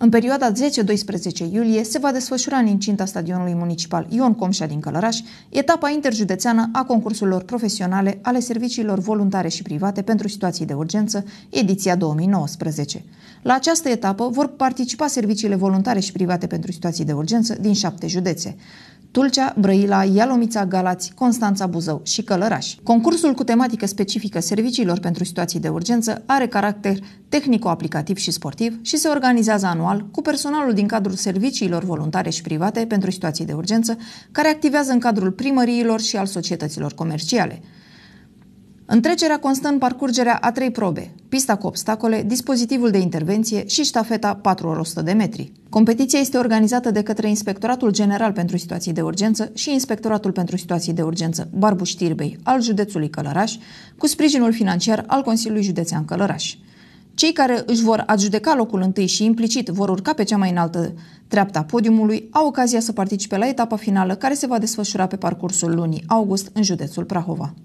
În perioada 10-12 iulie se va desfășura în incinta stadionului municipal Ion Comșa din Călăraș etapa interjudețeană a concursurilor profesionale ale serviciilor voluntare și private pentru situații de urgență, ediția 2019. La această etapă vor participa serviciile voluntare și private pentru situații de urgență din șapte județe. Tulcea, Brăila, Ialomița, Galați, Constanța, Buzău și Călăraș. Concursul cu tematică specifică serviciilor pentru situații de urgență are caracter tehnico-aplicativ și sportiv și se organizează anual cu personalul din cadrul serviciilor voluntare și private pentru situații de urgență, care activează în cadrul primăriilor și al societăților comerciale. Întrecerea constă în parcurgerea a trei probe, pista cu obstacole, dispozitivul de intervenție și ștafeta 4 ori 100 de metri. Competiția este organizată de către Inspectoratul General pentru Situații de Urgență și Inspectoratul pentru Situații de Urgență Barbu Știrbei al județului Călăraș, cu sprijinul financiar al Consiliului Județean Călăraș. Cei care își vor adjudeca locul întâi și implicit vor urca pe cea mai înaltă treapta podiumului au ocazia să participe la etapa finală care se va desfășura pe parcursul lunii august în județul Prahova.